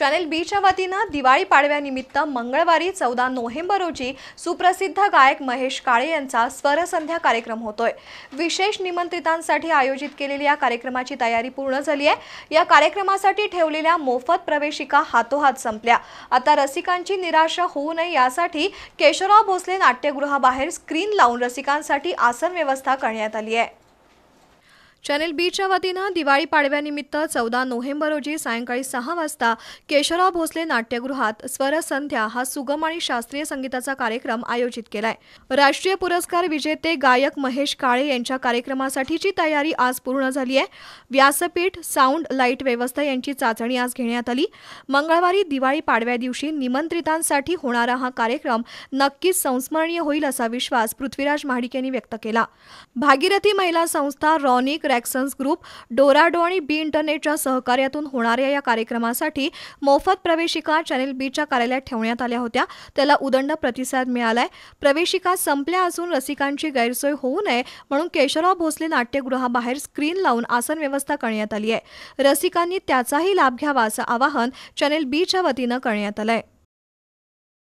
channel बीच्या वतीनं दिवाळी पाडव्यानिमित्त मंगळवारी चौदा नोव्हेंबर रोजी सुप्रसिद्ध गायक महेश काळे यांचा स्वरसंध्या कार्यक्रम होतोय विशेष निमंत्रितांसाठी आयोजित केलेल्या या कार्यक्रमाची तयारी पूर्ण झाली आहे या कार्यक्रमासाठी ठेवलेल्या मोफत प्रवेशिका हातोहात संपल्या आता रसिकांची निराशा होऊ नये यासाठी केशवराव भोसले नाट्यगृहाबाहेर स्क्रीन लावून रसिकांसाठी आसन व्यवस्था करण्यात आली आहे चॅनेल बीच्या वतीनं दिवाळी पाडव्यानिमित्त चौदा नोव्हेंबर रोजी सायंकाळी सहा वाजता केशवराव भोसले नाट्यगृहात स्वरसंध्या हा सुगम आणि शास्त्रीय संगीताचा कार्यक्रम आयोजित केलाय राष्ट्रीय पुरस्कार विजेते गायक महेश काळे यांच्या कार्यक्रमासाठीची तयारी आज पूर्ण झाली आहे व्यासपीठ साऊंड लाईट व्यवस्था यांची चाचणी आज घेण्यात आली मंगळवारी दिवाळी पाडव्या दिवशी निमंत्रितांसाठी होणारा हा कार्यक्रम नक्कीच संस्मरणीय होईल असा विश्वास पृथ्वीराज महाडिक यांनी व्यक्त केला भागीरथी महिला संस्था रॉनिक ॲक्सन्स ग्रुप डोराडो आणि बी इंटरनेटच्या सहकार्यातून होणाऱ्या या कार्यक्रमासाठी मोफत प्रवेशिका चॅनेल बीच्या कार्यालयात ठेवण्यात आल्या होत्या त्याला उदंड प्रतिसाद मिळालाय प्रवेशिका संपल्या असून रसिकांची गैरसोय होऊ नये म्हणून केशवराव भोसले नाट्यगृहाबाहेर स्क्रीन लावून आसन व्यवस्था करण्यात आली आहे रसिकांनी त्याचाही लाभ घ्यावा असं आवाहन चॅनेल बीच्या वतीनं करण्यात आहे